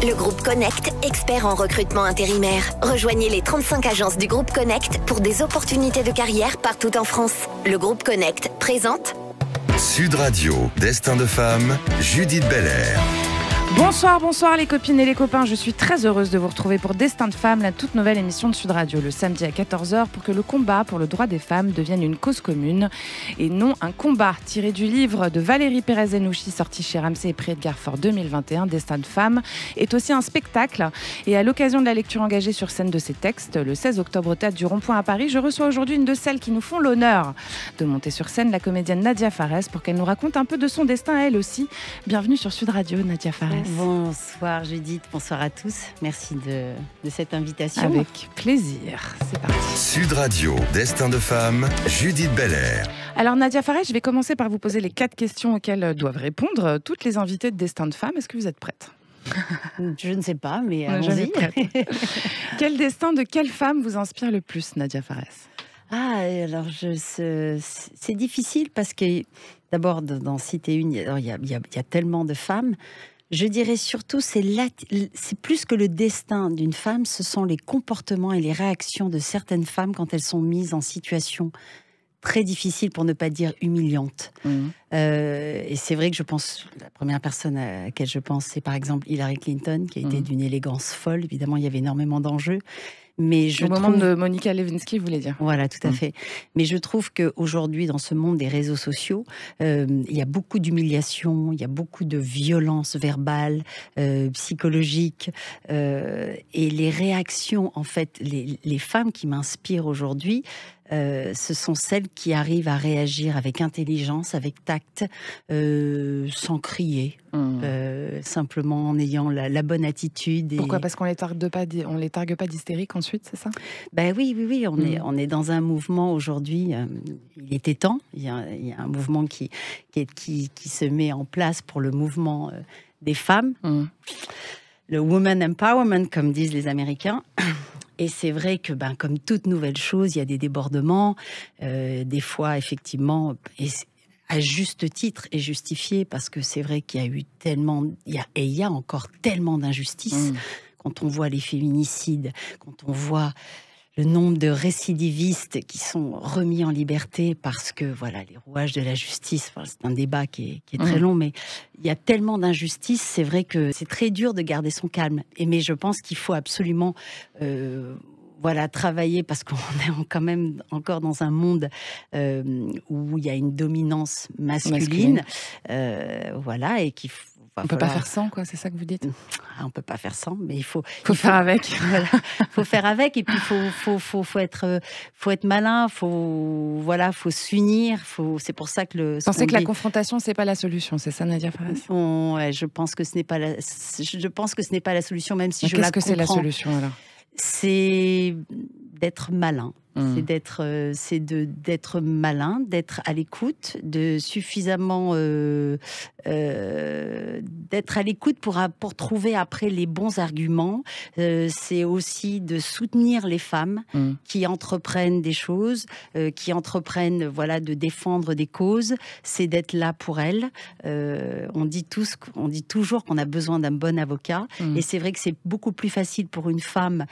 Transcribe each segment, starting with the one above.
Le groupe Connect, expert en recrutement intérimaire. Rejoignez les 35 agences du groupe Connect pour des opportunités de carrière partout en France. Le groupe Connect présente Sud Radio, Destin de Femmes, Judith Belair. Bonsoir, bonsoir les copines et les copains. Je suis très heureuse de vous retrouver pour Destin de Femmes, la toute nouvelle émission de Sud Radio, le samedi à 14h, pour que le combat pour le droit des femmes devienne une cause commune et non un combat. Tiré du livre de Valérie Pérez Enouchi, sorti chez Ramsey et Prix Edgar 2021, Destin de Femmes est aussi un spectacle. Et à l'occasion de la lecture engagée sur scène de ces textes, le 16 octobre au théâtre du Rond-Point à Paris, je reçois aujourd'hui une de celles qui nous font l'honneur de monter sur scène, la comédienne Nadia Fares, pour qu'elle nous raconte un peu de son destin à elle aussi. Bienvenue sur Sud Radio, Nadia Fares. Bonsoir Judith, bonsoir à tous. Merci de, cette invitation. Avec plaisir. C'est parti. Sud Radio, Destin de femme, Judith Belair. Alors Nadia Farès, je vais commencer par vous poser les quatre questions auxquelles euh, doivent répondre euh, toutes les invitées de Destin de femme. Est-ce que vous êtes prête je ne sais pas, mais suis y Quel destin de quelle femme vous inspire le plus, Nadia Fares ah, alors c'est difficile parce que d'abord dans Cité une, il y, a tellement de femmes, je dirais surtout, c'est plus que le destin d'une femme, ce sont les comportements et les réactions de certaines femmes quand elles sont mises en situation très difficile, pour ne pas dire humiliante. Mhm. Euh, et c'est vrai que je pense, la première personne à laquelle je pense, c'est par exemple Hillary Clinton, qui était mhm. d'une élégance folle. Évidemment, il y avait énormément d'enjeux. Mais je Au moment de Monica Lewinsky, vous voulez dire. Voilà, tout à mm. fait. Mais je trouve qu'aujourd'hui, dans ce monde des réseaux sociaux, euh, il y a beaucoup d'humiliation, il y a beaucoup de violence verbale, euh, psychologique. Euh, et les réactions, en fait, les femmes qui m'inspirent aujourd'hui, euh, ce sont celles qui arrivent à réagir avec intelligence, avec tact, euh, sans crier, mmh. euh, simplement en ayant la, bonne attitude. Et... Pourquoi Parce qu'on les pas, les targue pas d'hystérique ensuite, c'est ça Ben oui, oui, oui. On est mmh. on est dans un mouvement aujourd'hui. il était temps. Il y, a, un mouvement qui qui, se met en place pour le mouvement des femmes. Mmh. Le woman empowerment, comme disent les Américains. Et c'est vrai que, ben, comme toute nouvelle chose, il y a des débordements. Euh, des fois, effectivement, et à juste titre et justifié, parce que c'est vrai qu'il y a eu tellement, il y a, et il y a encore tellement d'injustices. Mmh. Quand on voit les féminicides, quand on voit le nombre de récidivistes qui sont remis en liberté parce que voilà les rouages de la justice. c'est un débat qui est, très mmh. long, mais il y a tellement d'injustices. C'est vrai que c'est très dur de garder son calme. Et mais je pense qu'il faut absolument euh, voilà, travailler parce qu'on est quand même encore dans un monde euh, où il y a une dominance masculine, euh, voilà, et qu'il faut on ne peut pas faire sans, quoi, c'est ça que vous dites ah, On ne peut pas faire sans, mais il faut... Faut faire avec. Il faut faire avec, et puis il faut, faut, faut, faut, être, euh, faut être malin, faut, voilà, faut s'unir, faut... c'est pour ça que le... Pensez que la confrontation, c'est pas la solution, c'est ça Nadia Faraz Je pense que ce n'est pas, la... je pense que ce n'est pas la solution, même si je la comprends. Qu'est-ce que c'est la solution, alors C'est d'être malin. Mm. C'est d'être, euh, c'est de d'être malin, d'être à l'écoute, de suffisamment euh, euh, d'être à l'écoute pour pour trouver après les bons arguments. c'est aussi de soutenir les femmes mm. qui entreprennent des choses, qui entreprennent voilà de défendre des causes. C'est d'être là pour elles. on dit ce on dit toujours qu'on a besoin d'un bon avocat, mm. et c'est vrai que c'est beaucoup plus facile pour une femme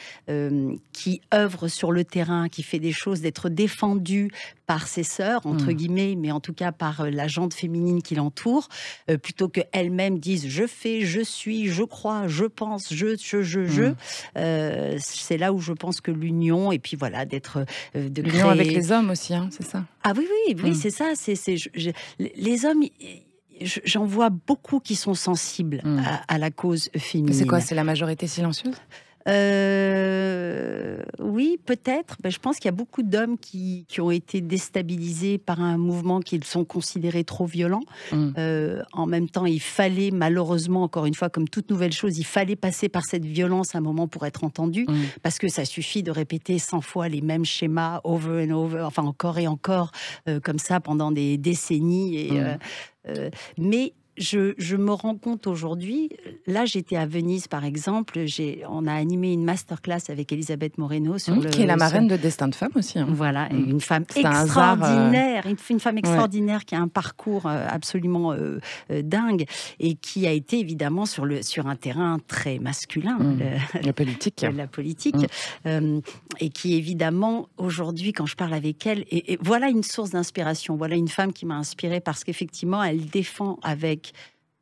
qui œuvre sur le terrain, qui fait des choses, d'être défendu par ses sœurs, entre hmm. guillemets, mais en tout cas par euh, la féminine qui l'entoure, euh, plutôt plutôt quelle même dise je fais, je suis, je crois, je pense, je, je, je, je. Hmm. Euh, c'est là où je pense que l'union, et puis voilà, d'être. l'union avec les hommes aussi, hein, c'est ça Ah oui, oui, oui, hmm. c'est ça. C'est, les hommes. J'en vois beaucoup qui sont sensibles à la cause féminine. C'est quoi C'est la majorité silencieuse euh, oui, peut-être. Ben, je pense qu'il y a beaucoup d'hommes qui, ont été déstabilisés par un mouvement qu'ils sont considérés trop violent. Mm. Euh, en même temps, il fallait, malheureusement, encore une fois, comme toute nouvelle chose, il fallait passer par cette violence à un moment pour être entendu, mm. parce que ça suffit de répéter 100 fois les mêmes schémas, over and over, enfin encore et encore, euh, comme ça, pendant des décennies. Et, mm. mais je, me rends compte aujourd'hui, là j'étais à Venise par exemple, on a animé une masterclass avec Elisabeth Moreno sur mmh, Qui est la marraine de Destin de femme aussi. Hein. Voilà, mmh. une femme euh, extraordinaire, une femme extraordinaire qui a un parcours euh, absolument euh, dingue et qui a été évidemment sur, un terrain très masculin. Mmh. la politique. la politique. et qui évidemment, aujourd'hui quand je parle avec elle, et, voilà une source d'inspiration, voilà une femme qui m'a inspirée parce qu'effectivement elle défend avec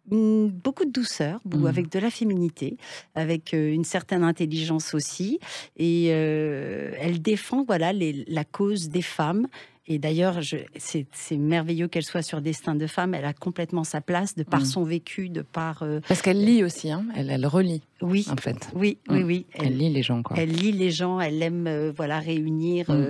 beaucoup de douceur, mmh. avec de la féminité, avec euh, une certaine intelligence aussi. Et euh, elle défend voilà la cause des femmes. Et d'ailleurs, c'est merveilleux qu'elle soit sur Destin de femme. Elle a complètement sa place de par mm. son vécu, de par. Euh, Parce qu'elle lit aussi, hein. elle, elle relit. Oui. En fait. Oui, oui, mm. oui. Elle, lit les gens, quoi. Elle lit les gens, elle aime euh, voilà, réunir mm.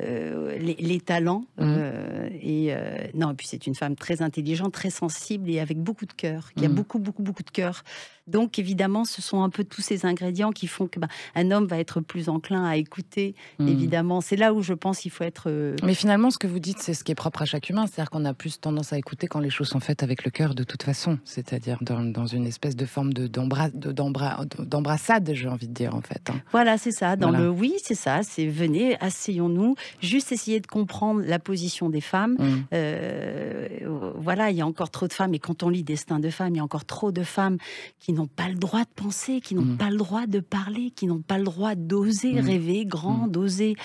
euh, les, talents. et non, et puis c'est une femme très intelligente, très sensible et avec beaucoup de cœur, qui a beaucoup, beaucoup, beaucoup de cœur. Donc évidemment, ce sont un peu tous ces ingrédients qui font que bah, un homme va être plus enclin à écouter. Hmm. Évidemment, c'est là où je pense qu'il faut être. Euh, Mais finalement, ce que vous dites, c'est ce qui est propre à chaque humain, c'est-à-dire qu'on a plus tendance à écouter quand les choses sont faites avec le cœur, de toute façon, c'est-à-dire dans, une espèce de forme de d'embrassade, j'ai envie de dire en fait. Hein. Voilà, c'est ça. Dans le oui, c'est ça. C'est venez, asseyons-nous, juste essayer de comprendre la position des femmes. Hmm. Euh, voilà, il y a encore trop de femmes, et quand on lit Destin de femmes, il y a encore trop de femmes qui n'ont pas le droit de penser, qui n'ont mmh. pas le droit de parler, qui n'ont pas le droit d'oser mmh. rêver grand, mmh. d'oser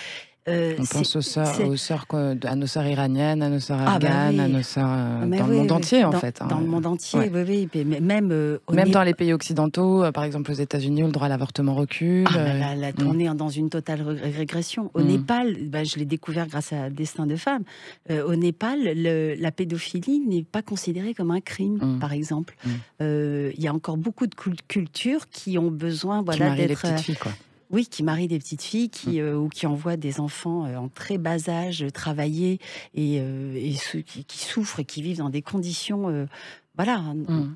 euh, on pense aux sœurs, à nos sœurs iraniennes, à nos sœurs afghanes, sœurs dans, le monde entier en fait. Dans le monde entier, oui, Mais même euh, même dans les pays occidentaux, euh, par exemple aux États-Unis, le droit à l'avortement recule. Ah, bah la mm. On est dans une totale régression. Au mm. Népal, bah, je l'ai découvert grâce à Destin de Femmes, au Népal, la pédophilie n'est pas considérée comme un crime, mm. par exemple. Il y a encore beaucoup de cultures qui ont besoin, voilà, d'être. Oui, qui marient des petites filles, mmh. euh, ou qui envoient des enfants euh, en très bas âge euh, travailler et, ceux qui, souffrent et qui vivent dans des conditions voilà, mmh.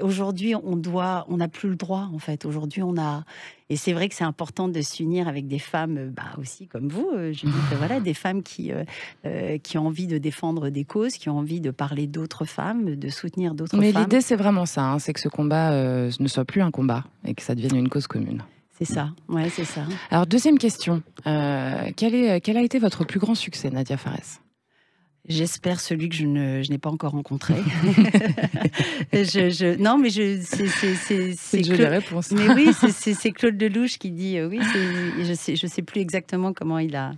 aujourd'hui on doit, on n'a plus le droit en fait. Aujourd'hui on a, et c'est vrai que c'est important de s'unir avec des femmes, bah, aussi comme vous, je voilà, des femmes qui qui ont envie de défendre des causes, qui ont envie de parler d'autres femmes, de soutenir d'autres. femmes. Mais l'idée c'est vraiment ça, hein, c'est que ce combat ne soit plus un combat et que ça devienne une cause commune. C'est ça, ouais, c'est ça. Alors, deuxième question. Euh, quel, est, euh, quel a été votre plus grand succès, Nadia Fares J'espère celui que je, ne, je n'ai pas encore rencontré. je, non, mais je, c'est, c'est, c'est, c'est réponse. Mais oui, c'est, Claude Lelouch qui dit euh, oui. Je sais, je sais plus exactement comment il a,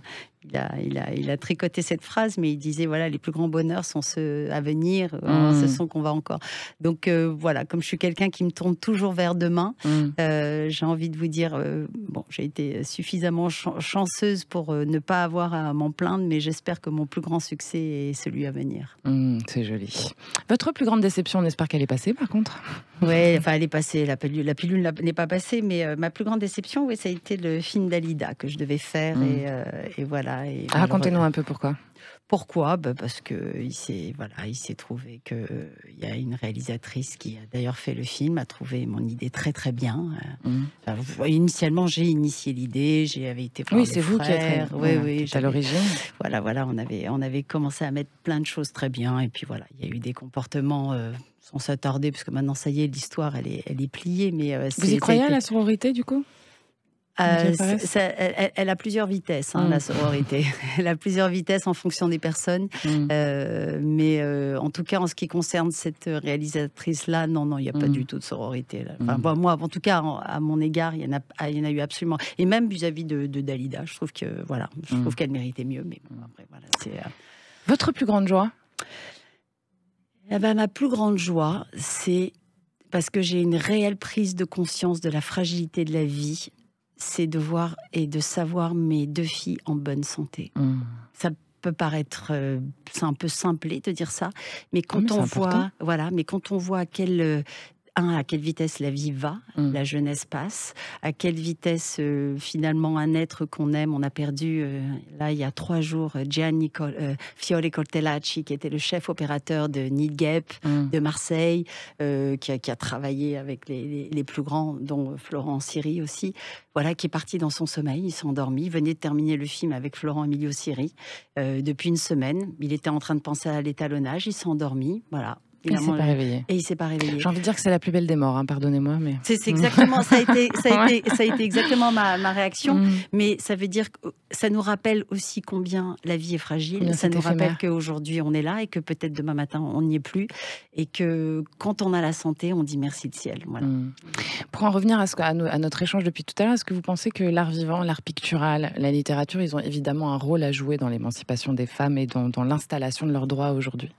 il a, tricoté cette phrase, mais il disait voilà, les plus grands bonheurs sont ceux à venir, hein, mm. ce sont qu'on va encore. Donc euh, voilà, comme je suis quelqu'un qui me tourne toujours vers demain, mm. euh, j'ai envie de vous dire euh, bon, j'ai été suffisamment chanceuse pour ne pas avoir à m'en plaindre, mais j'espère que mon plus grand succès est celui à venir. Mm, c'est joli. Votre plus grande déception, on espère qu'elle est passée par contre Oui, enfin, elle est passée, la pilule, n'est pas passée, mais ma plus grande déception, oui, ça a été le film d'Alida que je devais faire, et voilà. Ah, racontez-nous un peu pourquoi. Pourquoi bah, Parce qu'il s'est voilà, il s'est trouvé qu'il euh, y a une réalisatrice qui a d'ailleurs fait le film, a trouvé mon idée très très bien. Euh. Mmh. initialement, j'ai initié l'idée, j'avais été voir Oui, c'est vous qui êtes oui, à l'origine. Voilà, voilà, on avait, on avait commencé à mettre plein de choses très bien, et puis voilà, il y a eu des comportements. Euh, sans s'attarder, parce que maintenant, ça y est, l'histoire, elle est, elle est pliée. Mais, Vous y croyez à la sororité, du coup euh, elle, a plusieurs vitesses, hein, mm. la sororité. Elle a plusieurs vitesses en fonction des personnes. Mm. Euh, mais euh, en tout cas, en ce qui concerne cette réalisatrice-là, non, non, il n'y a pas mm. du tout de sororité. moi, en tout cas, à mon égard, il y, en a, ah, y en a eu absolument. Et même vis-à-vis de, Dalida, je trouve voilà, qu'elle méritait mieux. Mais Votre plus grande joie eh ben, Ma plus grande joie, c'est parce que j'ai une réelle prise de conscience de la fragilité de la vie, c'est de voir et de savoir mes deux filles en bonne santé. Mmh. Ça peut paraître euh, c'est un peu simplé de dire ça, mais ah, quand on voit voilà, mais quand on voit quel euh, à quelle vitesse la vie va, mm. la jeunesse passe, à quelle vitesse euh, finalement un être qu'on aime, on a perdu, euh, là il y a trois jours, euh, Gianni Col Fiore Coltellacci, qui était le chef opérateur de Need mmh. de Marseille, qui a, travaillé avec les, plus grands, dont Florent Siri aussi, voilà, qui est parti dans son sommeil, il s'est endormi, venait de terminer le film avec Florent Emilio Siri depuis une semaine, il était en train de penser à l'étalonnage, il s'est endormi, voilà, il, il s'est pas réveillé. Et il s'est pas réveillé. J'ai envie de dire que c'est la plus belle des morts, hein, pardonnez-moi, mais. C'est mm. exactement, ça a été, ça a été, ça a été exactement ma, ma réaction. Mm. Mais ça veut dire que ça nous rappelle aussi combien la vie est fragile. ça nous rappelle qu'aujourd'hui on est là et que peut-être demain matin on n'y est plus. Et que quand on a la santé, on dit merci de ciel. Mm. Pour en revenir à, ce, à, notre échange depuis tout à l'heure, est-ce que vous pensez que l'art vivant, l'art pictural, la littérature, ils ont évidemment un rôle à jouer dans l'émancipation des femmes et dans l'installation de leurs droits aujourd'hui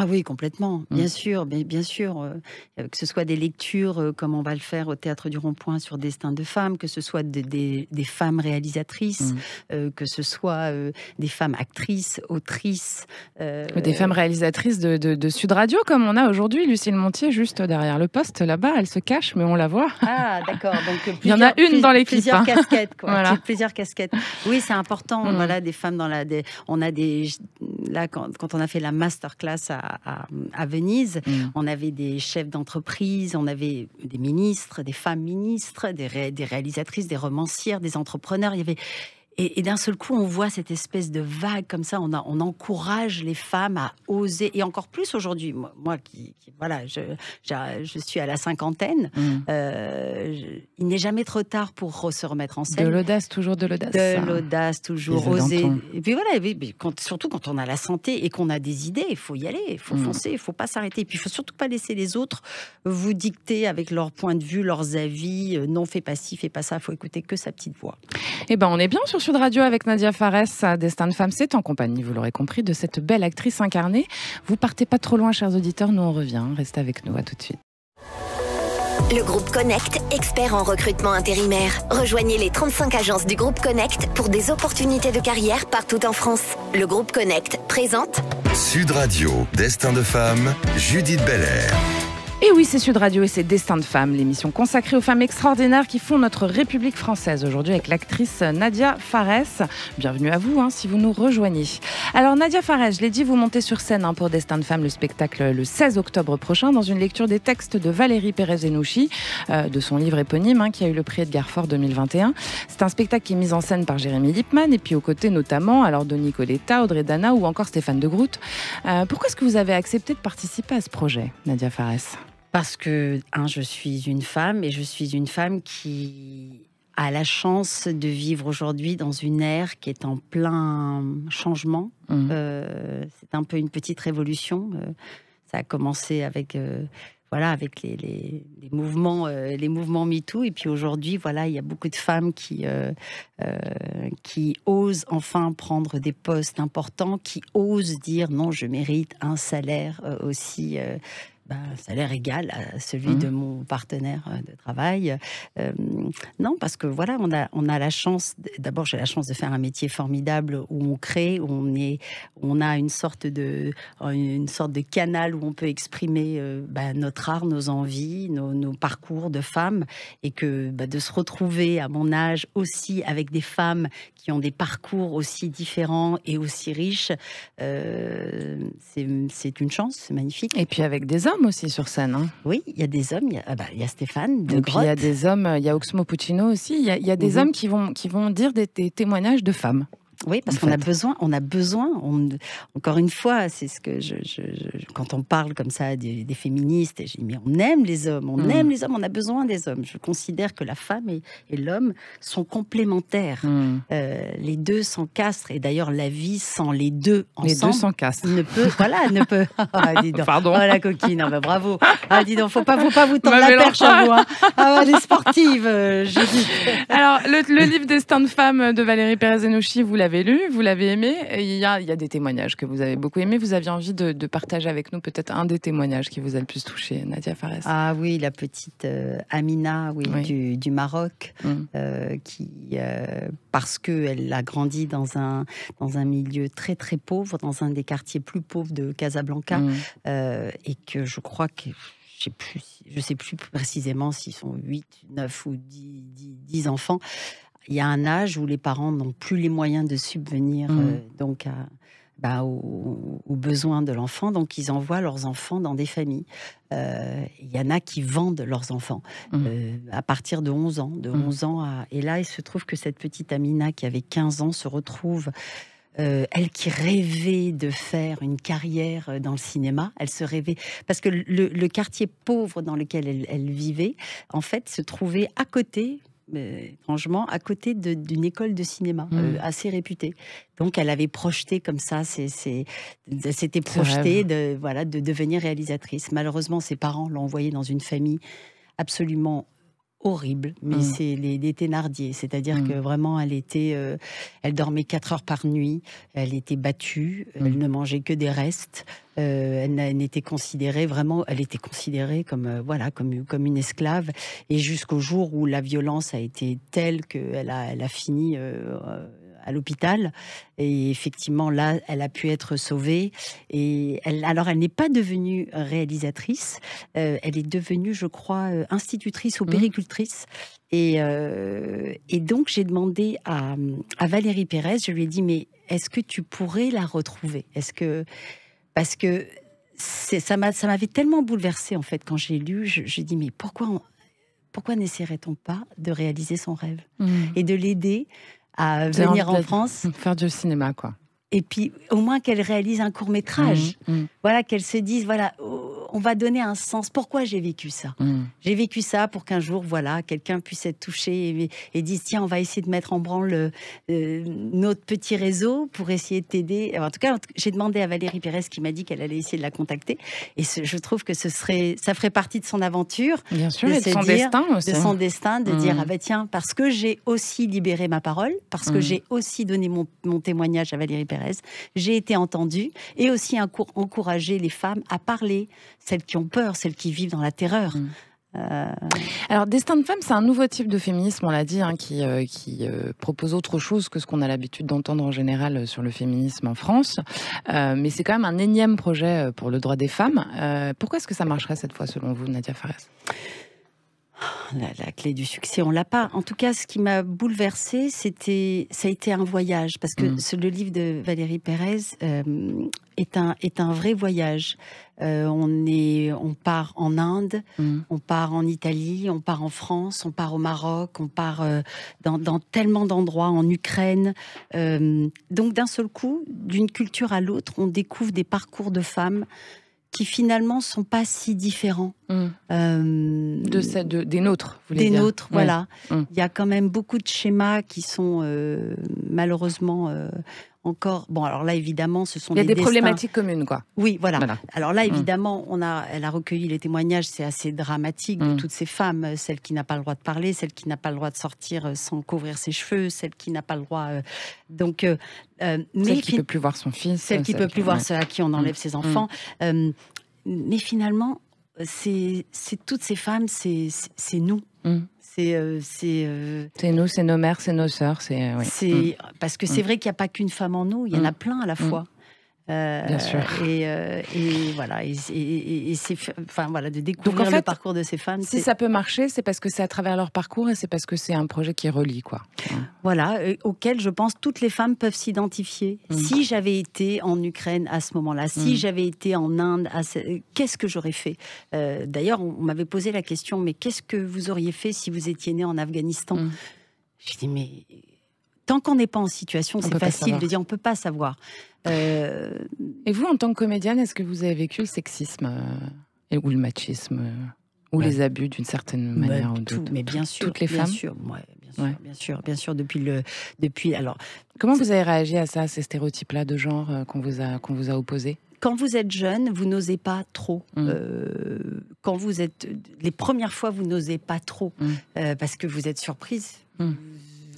ah oui, complètement, mmh. bien sûr, bien, sûr. Euh, que ce soit des lectures euh, comme on va le faire au Théâtre du Rond-Point sur Destin de femmes, que ce soit des, femmes réalisatrices, mmh. euh, que ce soit des femmes actrices, autrices. des femmes réalisatrices de, Sud Radio, comme on a aujourd'hui Lucille Montier, juste derrière le poste, là-bas, elle se cache, mais on la voit. Ah d'accord, donc il y en a une dans les hein. Plusieurs casquettes, quoi. Oui, c'est important. Mmh. Voilà, des femmes dans la, on a des là quand, quand on a fait la masterclass à à, Venise. Mm. On avait des chefs d'entreprise, on avait des ministres, des femmes ministres, des, des réalisatrices, des romancières, des entrepreneurs. Il y avait et, d'un seul coup, on voit cette espèce de vague comme ça. On, on encourage les femmes à oser, et encore plus aujourd'hui. Moi, qui, voilà, je, suis à la cinquantaine, mm. euh, il n'est jamais trop tard pour se remettre en scène. De l'audace, toujours de l'audace. De l'audace, toujours oser. Et puis voilà, quand, surtout quand on a la santé et qu'on a des idées, il faut y aller, il faut mm. foncer, il faut pas s'arrêter. Et puis il faut surtout pas laisser les autres vous dicter avec leur point de vue, leurs avis. Euh, non, fais pas ci, fais pas ça. Il Faut écouter que sa petite voix. Eh ben, on est bien sur Sud Radio avec Nadia Fares, Destin de femme, c'est en compagnie, vous l'aurez compris, de cette belle actrice incarnée. Vous partez pas trop loin, chers auditeurs, nous on revient. Restez avec nous, à tout de suite. Le groupe Connect, expert en recrutement intérimaire. Rejoignez les 35 agences du groupe Connect pour des opportunités de carrière partout en France. Le groupe Connect présente Sud Radio, Destin de femme, Judith Belair. Et oui, c'est Sud Radio et c'est Destin de femmes, l'émission consacrée aux femmes extraordinaires qui font notre République française aujourd'hui avec l'actrice Nadia Fares. Bienvenue à vous hein, si vous nous rejoignez. Alors Nadia Fares, je l'ai dit, vous montez sur scène hein, pour Destin de femmes, le spectacle le 16 octobre prochain dans une lecture des textes de Valérie Pérez-Enouchi, euh, de son livre éponyme hein, qui a eu le prix Edgar Ford 2021. C'est un spectacle qui est mis en scène par Jérémy Lipman et puis aux côtés notamment alors de Nicoletta, Audrey Dana ou encore Stéphane de Groot. Euh, pourquoi est-ce que vous avez accepté de participer à ce projet, Nadia Fares parce que, je suis une femme et je suis une femme qui a la chance de vivre aujourd'hui dans une ère qui est en plein changement. Mmh. Euh, c'est un peu une petite révolution. Euh, ça a commencé avec euh, voilà avec les, mouvements les mouvements MeToo et puis aujourd'hui voilà il y a beaucoup de femmes qui qui osent enfin prendre des postes importants qui osent dire non je mérite un salaire aussi un bah, salaire égal à celui mmh. de mon partenaire euh, de travail. Euh, non, parce que voilà, on a, on a la chance, d'abord j'ai la chance de faire un métier formidable où on crée, où on, est, on a une sorte, de, une sorte de canal où on peut exprimer euh, bah, notre art, nos envies, nos, parcours de femmes, et que bah, de se retrouver à mon âge aussi avec des femmes qui ont des parcours aussi différents et aussi riches, c'est une chance, c'est magnifique. Et puis avec des hommes aussi sur scène. Hein. Oui, il y a des hommes. Il y, a, Stéphane ah bah, Il y a des hommes. Il y a Oxmo Puccino aussi. Il y a, des mhm. hommes qui vont, qui vont dire des témoignages de femmes. Oui, parce qu'on a besoin, on a besoin. encore une fois, c'est ce que je, quand on parle comme ça des, féministes féministes, j'ai mais on aime les hommes, on mm. aime les hommes, on a besoin des hommes. Je considère que la femme et, l'homme sont complémentaires. Mm. Euh, les deux s'encastrent et d'ailleurs la vie sans les deux ensemble. Les deux s'encastrent. Ne peut, voilà, ne peut. Ah, Pardon. Oh, la coquine, ah, bah, bravo. Ah dis donc, faut pas, faut pas vous tendre la perche à vous. Hein. Ah, les sportives, euh, je dis. Alors le, livre Destin de femme de Valérie Pérez-Enouchi, vous l'avez l'avez lu, vous l'avez aimé. Il y, a, il des témoignages que vous avez beaucoup aimés. Vous aviez envie de, partager avec nous peut-être un des témoignages qui vous a le plus touché, Nadia Fares. Ah oui, la petite euh, Amina oui, Du, Maroc, mm. euh, qui, euh, parce parce qu'elle a grandi dans un, dans un milieu très très pauvre, dans un des quartiers plus pauvres de Casablanca, mm. et que je crois que je ne sais, sais plus précisément s'ils sont 8, 9 ou 10, 10 enfants, il y a un âge où les parents n'ont plus les moyens de subvenir mmh. euh, donc bah, aux, besoins de l'enfant, donc ils envoient leurs enfants dans des familles. Euh, il y en a qui vendent leurs enfants mmh. euh, à partir de 11 ans, de 11 mmh. ans Et là, il se trouve que cette petite Amina qui avait 15 ans se retrouve elle qui rêvait de faire une carrière dans le cinéma, elle se rêvait parce que le, quartier pauvre dans lequel elle, vivait, en fait, se trouvait à côté Franchement, à côté d'une école de cinéma mmh. euh, assez réputée. Donc elle avait projeté comme ça, c'était projeté de, voilà, de devenir réalisatrice. Malheureusement, ses parents l'ont envoyée dans une famille absolument horrible, mais mmh. c'est les, les, Thénardier, c'est-à-dire mmh. que vraiment elle était, euh, elle dormait quatre heures par nuit, elle était battue, mmh. elle ne mangeait que des restes, euh, elle n'était considérée vraiment, elle était considérée comme euh, voilà comme comme une esclave, et jusqu'au jour où la violence a été telle qu'elle a elle a fini à l'hôpital. Et effectivement, là, elle a pu être sauvée. Et alors, elle n'est pas devenue réalisatrice. Euh, elle est devenue, je crois, euh, institutrice ou mmh. péricultrice. Euh, et, donc, j'ai demandé à, à Valérie Pérez, je lui ai dit, mais est-ce que tu pourrais la retrouver Est-ce que... Parce que ça m'avait tellement bouleversé en fait, quand j'ai lu, j'ai dit, mais pourquoi pourquoi n'essaierait-on pas de réaliser son rêve mmh. et de l'aider à venir en France. Faire du cinéma, quoi. Et puis, au moins qu'elle réalise un court métrage. Mmh, mmh. Voilà, qu'elle se dise, voilà, oh, on va donner un sens. Pourquoi j'ai vécu ça hmm. J'ai vécu ça pour qu'un jour, voilà, quelqu'un puisse être touché et, et dise tiens, on va essayer de mettre en branle euh, euh, notre petit réseau pour essayer de t'aider. En tout cas, j'ai demandé à Valérie Pérez qui m'a dit qu'elle allait essayer de la contacter. Et je trouve que ce serait, ça ferait partie de son aventure, bien sûr, de, son destin aussi. de son destin, de dire hmm. ah bah tiens, parce que j'ai aussi libéré ma parole, parce que hmm. j'ai aussi donné mon, mon témoignage à Valérie Pérez, j'ai été entendue et aussi encourager les femmes à parler, celles qui ont peur, celles qui vivent dans la terreur. Mm. Euh, Alors, Destin de Femmes, c'est un nouveau type de féminisme, on l'a dit, hein, qui, euh, euh, propose autre chose que ce qu'on a l'habitude d'entendre en général sur le féminisme en France. mais c'est quand même un énième projet pour le droit des femmes. pourquoi est-ce que ça marcherait cette fois, selon vous, Nadia Fares la, clé du succès, on l'a pas. En tout cas, ce qui m'a bouleversé, c'était, ça a été un voyage, parce que mm. le livre de Valérie Pérez euh, est un est un vrai voyage. Euh, on est, on part en Inde, mm. on part en Italie, on part en France, on part au Maroc, on part euh, dans, tellement d'endroits, en Ukraine. donc d'un seul coup, d'une culture à l'autre, on découvre des parcours de femmes qui finalement sont pas si différents mmh. euh, de, des nôtres. Vous des dire. nôtres, voilà. Mmh. Il y a quand même beaucoup de schémas qui sont euh, malheureusement euh, encore. Bon, alors là, évidemment, ce sont des. Il y a des, problématiques communes, quoi. Oui, voilà. Alors là, mmh. évidemment, on a, elle a recueilli les témoignages, c'est assez dramatique, de mmh. toutes ces femmes, euh, celle qui n'a pas le droit de parler, celle qui n'a pas le droit de sortir euh, sans couvrir ses cheveux, celle qui n'a pas le droit. Euh, donc. mais celle qui ne peut plus voir son fils. Celle, qui ne peut plus voir ceux à qui on mmh. enlève ses enfants. mais finalement, c'est toutes ces femmes, c'est nous. Euh, euh, c'est nous, c'est nos mères, c'est nos sœurs, c'est. Mm. parce que c'est mm. vrai qu'il n'y a pas qu'une femme en nous, il y en a mm. plein à la fois. Bien euh, sûr. Euh, et, voilà, et, et, enfin voilà, de découvrir le parcours de ces femmes. Si ça peut marcher, c'est parce que c'est à travers leur parcours et c'est parce que c'est un projet qui relie, quoi. Voilà, euh, auquel je pense toutes les femmes peuvent s'identifier. Mm. Si j'avais été en Ukraine à ce moment-là, si mm. j'avais été en Inde, qu'est-ce que j'aurais fait D'ailleurs, on, m'avait posé la question, mais qu'est-ce que vous auriez fait si vous étiez née en Afghanistan mm. J'ai dit, mais tant qu'on n'est pas en situation, c'est facile de dire on peut pas savoir. Euh, et vous, en tant que comédienne, est-ce que vous avez vécu le sexisme euh, ou le machisme euh, ou bah, les abus d'une certaine bah, manière ou tout, mais bien sûr toutes les bien femmes sûr, bien, sûr bien sûr depuis le depuis alors comment vous avez réagi à ça à ces stéréotypes là de genre qu'on vous a qu'on vous a opposés quand vous êtes jeune, vous n'osez pas trop. Mmh. quand vous êtes les premières fois, vous n'osez pas trop mmh. parce que vous êtes surprise. Mmh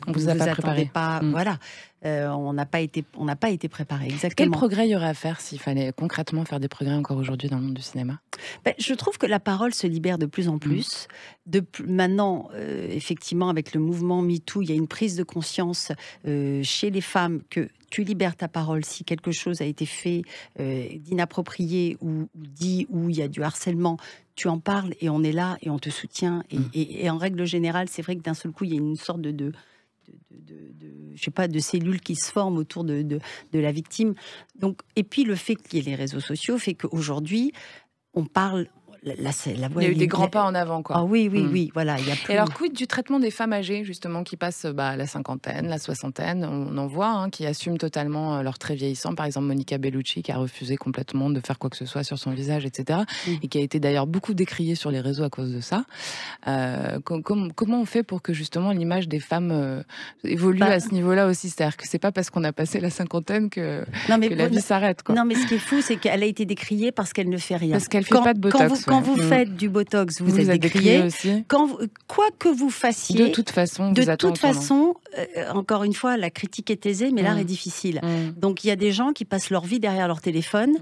on vous, vous a pas préparé. Pas, mm. Voilà, euh, on n'a pas été, on n'a pas été préparé. Quel progrès il y aurait à faire s'il fallait concrètement faire des progrès encore aujourd'hui dans le monde du cinéma ben, Je trouve que la parole se libère de plus en mm. plus. maintenant, euh, effectivement, avec le mouvement #MeToo, il y a une prise de conscience euh, chez les femmes que tu libères ta parole si quelque chose a été fait d'inapproprié ou, dit ou il y a du harcèlement. Tu en parles et on est là et on te soutient. Et, mm. en règle générale, c'est vrai que d'un seul coup, il y a une sorte de je sais pas, de cellules qui se forment autour de, la victime. Donc, et puis le fait qu'il y ait les réseaux sociaux fait qu'aujourd'hui, on parle, il y a eu des grands pas en avant, quoi. Ah oui, oui, mm. oui, voilà. Il Et alors, quid du traitement des femmes âgées, justement, qui passent bah, la cinquantaine, la soixantaine On en voit, hein, qui assument totalement euh, leur très vieillissant. Par exemple, Monica Bellucci, qui a refusé complètement de faire quoi que ce soit sur son visage, etc. Mm. Et qui a été d'ailleurs beaucoup décriée sur les réseaux à cause de ça. Euh, comment on fait pour que, justement, l'image des femmes euh, évolue bah à ce niveau-là aussi C'est-à-dire que c'est pas parce qu'on a passé la cinquantaine que, non, mais la vie s'arrête, Non, mais ce qui est fou, c'est qu'elle a été décriée parce qu'elle ne fait rien. Parce qu'elle fait pas de botox. Quand vous mm. faites du botox, vous, vous êtes décrié. Quand quoi que vous fassiez. De toute façon, de toute façon, euh, encore une fois, la critique est aisée, mais l'art mm. est difficile. Mm. Donc il y a des gens qui passent leur vie derrière leur téléphone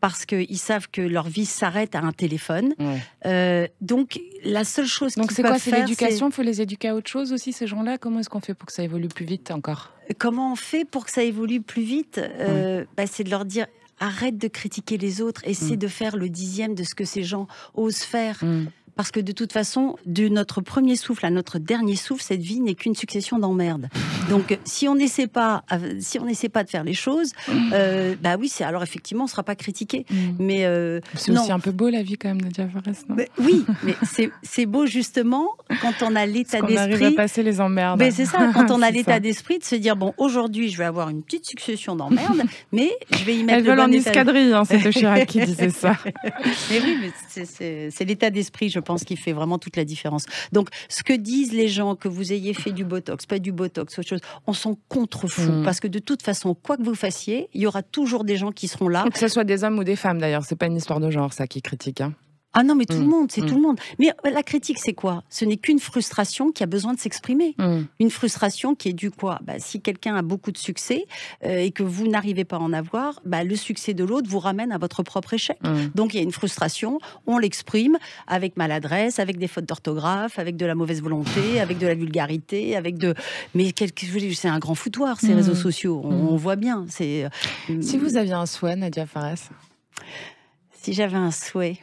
parce qu'ils savent que leur vie s'arrête à un téléphone. Euh, donc, la seule chose qu'ils peuvent faire... Donc, c'est quoi C'est l'éducation Il faut les éduquer à autre chose aussi, ces gens-là Comment est-ce qu'on fait pour que ça évolue plus vite encore Comment on fait pour que ça évolue plus vite euh, bah, C'est de leur dire, arrête de critiquer les autres, essaie mm. de faire le dixième de ce que ces gens osent faire. Mm parce que de toute façon, de notre premier souffle à notre dernier souffle, cette vie n'est qu'une succession d'emmerdes. Donc, si on n'essaie pas, si on n'essaie pas de faire les choses, euh, bah oui, c'est alors effectivement, on ne sera pas critiqué. Mm. Mais euh, c'est aussi un peu beau la vie quand même, Nadia Forest. oui, mais c'est beau justement quand on a l'état d'esprit. On arrive à passer les emmerdes. Mais c'est ça, quand on a l'état d'esprit de se dire bon, aujourd'hui, je vais avoir une petite succession d'emmerdes, mais je vais y mettre. le veulent bon en escadrille, hein, qui disait ça. mais oui, mais c'est l'état d'esprit, je je pense qu'il fait vraiment toute la différence. Donc, ce que disent les gens, que vous ayez fait du Botox, pas du Botox, autre chose, on s'en contrefout. Mm. Parce que de toute façon, quoi que vous fassiez, il y aura toujours des gens qui seront là. Que ce soit des hommes ou des femmes, d'ailleurs. C'est pas une histoire de genre, ça, qui critique. Hein. Ah non, mais tout le mm. monde, c'est tout le mm. monde. Mais euh, la critique, c'est quoi Ce n'est qu'une frustration qui a besoin de s'exprimer. Mm. Une frustration qui est due quoi bah, Si quelqu'un a beaucoup de succès euh, et que vous n'arrivez pas à en avoir, bah, le succès de l'autre vous ramène à votre propre échec. Donc il y a une frustration, on l'exprime avec maladresse, avec des fautes d'orthographe, avec de la mauvaise volonté, avec de la vulgarité, avec de... Mais c'est un grand foutoir, ces réseaux sociaux, on, voit bien. Euh, si vous aviez un souhait, Nadia Farès Si j'avais un souhait...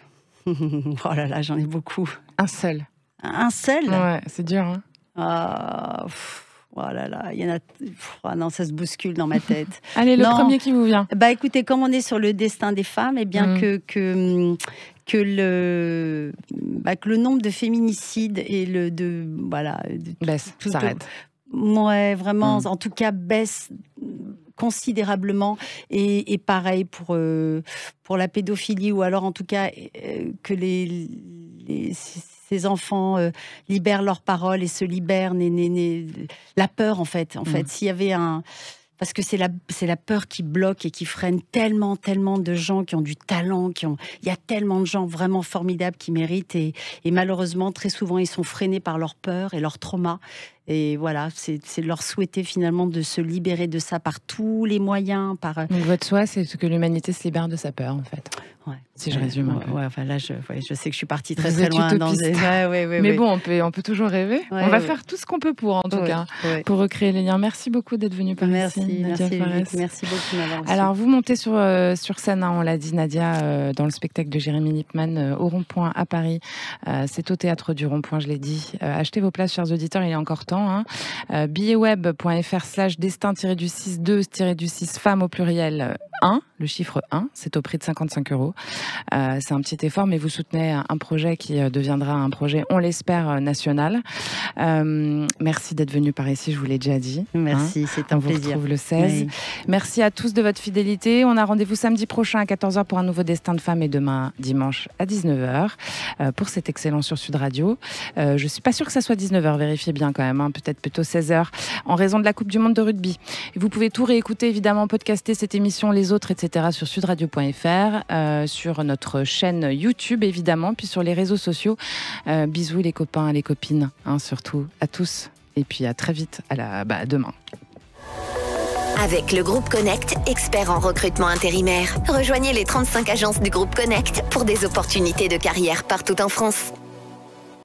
oh là là, j'en ai beaucoup. Un seul. Un seul Ouais, c'est dur. Hein. ah, oh là là, il y en a. Ah non, ça se bouscule dans ma tête. Allez, le premier qui vous vient. Bah écoutez, comme on est sur le destin des femmes, et eh bien mm. que, que mm, que le, bah, le nombre de féminicides et le de voilà de, baisse, s'arrête. Ouais, vraiment, mm. en tout cas, baisse considérablement. Et, pareil pour, euh, pour la pédophilie, ou alors en tout cas euh, que les, ces enfants euh, libèrent leurs paroles et se libèrent. né, la peur, en fait. En mm. fait, s'il y avait un parce que c'est la, c'est la peur qui bloque et qui freine tellement, tellement de gens qui ont du talent, qui ont, il y a tellement de gens vraiment formidables qui méritent et, et malheureusement très souvent ils sont freinés par leur peur et leur trauma et voilà, c'est leur souhaiter finalement de se libérer de ça par tous les moyens. Par... Donc euh, votre soi, c'est que l'humanité se libère de sa peur, en fait. Si je résume. un enfin je, sais que je suis partie très très loin. Mais bon, on peut, on peut toujours rêver. on va faire tout ce qu'on peut pour, en tout cas, pour recréer les liens. Merci beaucoup d'être venu par merci, ici, Nadia merci, merci beaucoup Alors, vous montez sur, euh, sur scène, hein, on l'a dit, Nadia, euh, dans le spectacle de Jérémy Lippmann au Rond-Point à Paris. c'est au Théâtre du Rond-Point, je l'ai dit. achetez vos places, chers auditeurs, il est encore temps. Hein. Euh, billetweb.fr slash destin-du-6-2-du-6-femmes au pluriel 1, euh, le chiffre 1, c'est au prix de 55 euros. Euh, c'est un petit effort, mais vous soutenez un projet qui deviendra un projet, on l'espère, national. merci d'être venu par ici, je vous l'ai déjà dit. Hein. Merci, c'est un on vous retrouve le 16. Merci à tous de votre fidélité. On a rendez-vous samedi prochain à 14h pour un nouveau Destin de femmes et demain, dimanche, à 19h pour cet excellent sur Sud Radio. je suis pas sûre que ça soit 19h, vérifiez bien quand même. Hein. Hein, peut-être plutôt 16h, en raison de la Coupe du Monde de rugby. vous pouvez tout réécouter, évidemment, podcaster cette émission, les autres, etc., sur sudradio.fr, euh, sur notre chaîne YouTube, évidemment, puis sur les réseaux sociaux. Euh, bisous les copains, les copines, hein, surtout à tous. Et puis à très vite, à la, bah, demain. Avec le groupe Connect, expert en recrutement intérimaire. Rejoignez les 35 agences du groupe Connect pour des opportunités de carrière partout en France.